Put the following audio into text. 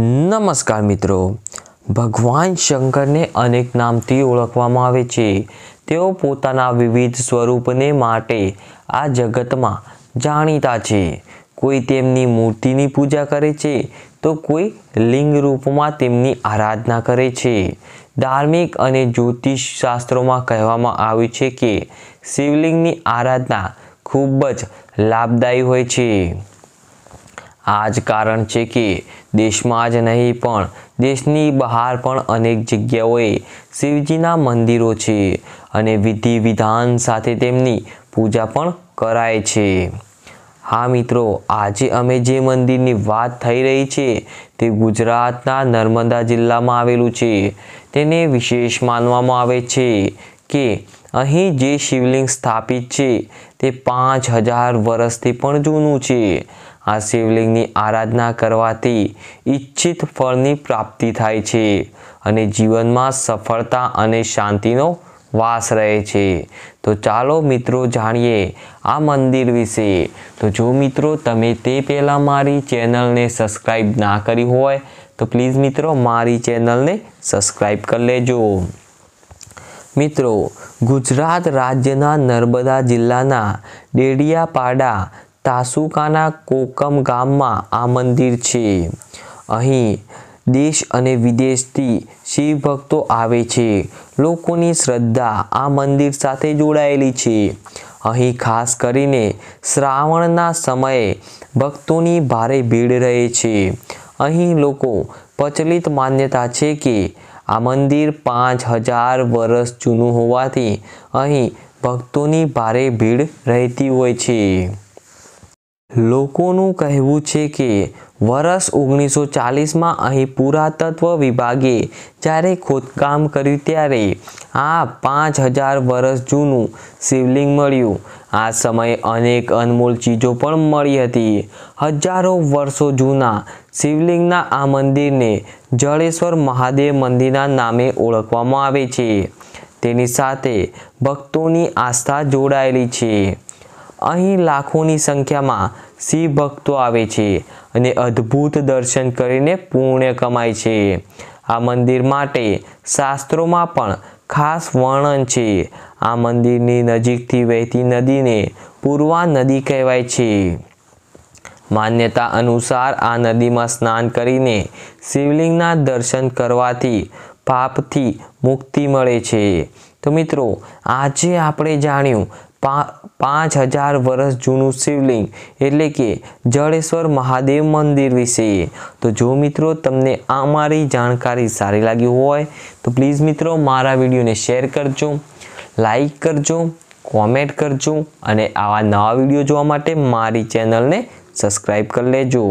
નમસ્કાર મિત્રો ભગવાન શંકરને અનેક નામથી ઓળખવામાં આવે છે તેઓ પોતાના વિવિધ સ્વરૂપને માટે આ જગતમાં જાણીતા છે કોઈ તેમની મૂર્તિની પૂજા કરે છે તો કોઈ લિંગ રૂપમાં તેમની આરાધના કરે છે ધાર્મિક અને જ્યોતિષ શાસ્ત્રોમાં કહેવામાં આવ્યું છે કે શિવલિંગની આરાધના ખૂબ જ લાભદાયી હોય છે આ જ કારણ છે કે દેશમાં જ નહીં પણ દેશની બહાર પણ અનેક જગ્યાઓએ શિવજીના મંદિરો છે અને વિધિ વિધાન સાથે તેમની પૂજા પણ કરાય છે હા મિત્રો આજે અમે જે મંદિરની વાત થઈ રહી છે તે ગુજરાતના નર્મદા જિલ્લામાં આવેલું છે તેને વિશેષ માનવામાં આવે છે કે અહીં જે શિવલિંગ સ્થાપિત છે તે પાંચ હજાર વર્ષથી પણ જૂનું છે આ શિવલિંગની આરાધના કરવાથી ઈચ્છિત ફળની પ્રાપ્તિ થાય છે અને જીવનમાં સફળતા અને શાંતિનો વાસ રહે છે તો ચાલો મિત્રો જાણીએ આ મંદિર વિશે તો જો મિત્રો તમે તે પહેલાં મારી ચેનલને સબસ્ક્રાઈબ ના કરી હોય તો પ્લીઝ મિત્રો મારી ચેનલને સબસ્ક્રાઈબ કરી લેજો મિત્રો ગુજરાત રાજ્યના નર્મદા જિલ્લાના ડેડિયાપાડા તાસુકાના કોકમ ગામમાં આ મંદિર છે અહીં દેશ અને વિદેશથી શિવ ભક્તો આવે છે લોકોની શ્રદ્ધા આ મંદિર સાથે જોડાયેલી છે અહીં ખાસ કરીને શ્રાવણના સમયે ભક્તોની ભારે ભીડ રહે છે અહીં લોકો પ્રચલિત માન્યતા છે કે આ મંદિર પાંચ હજાર વર્ષ જૂનું હોવાથી અહીં ભક્તોની ભારે ભીડ રહેતી હોય છે લોકોનું કહેવું છે કે વર્ષ ઓગણીસો ચાલીસમાં અહીં પુરાતત્વ વિભાગે જ્યારે ખોદકામ કર્યું ત્યારે આ પાંચ હજાર વર્ષ જૂનું શિવલિંગ મળ્યું આ સમયે અનેક અનમોલ ચીજો પણ મળી હતી હજારો વર્ષો જૂના શિવલિંગના આ મંદિરને જળેશ્વર મહાદેવ મંદિરના નામે ઓળખવામાં આવે છે તેની સાથે ભક્તોની આસ્થા જોડાયેલી છે અહીં લાખોની સંખ્યામાં શિવ ભક્તો આવે છે અને અદ્ભુત દર્શન કરીને પુણ્ય કમાય છે આ મંદિર માટે શાસ્ત્રોમાં પણ ખાસ વર્ણન છે આ મંદિરની નજીકથી વહેતી નદીને પૂર્વા નદી કહેવાય છે માન્યતા અનુસાર આ નદીમાં સ્નાન કરીને શિવલિંગના દર્શન કરવાથી પાપથી મુક્તિ મળે છે તો મિત્રો આજે આપણે જાણ્યું પા પાંચ હજાર વર્ષ જૂનું શિવલિંગ એટલે કે જળેશ્વર મહાદેવ મંદિર વિશે તો જો મિત્રો તમને આ મારી જાણકારી સારી લાગી હોય તો પ્લીઝ મિત્રો મારા વિડીયોને શેર કરજો લાઈક કરજો કોમેન્ટ કરજો અને આવા નવા વિડીયો જોવા માટે મારી ચેનલને સબસ્ક્રાઈબ કરી લેજો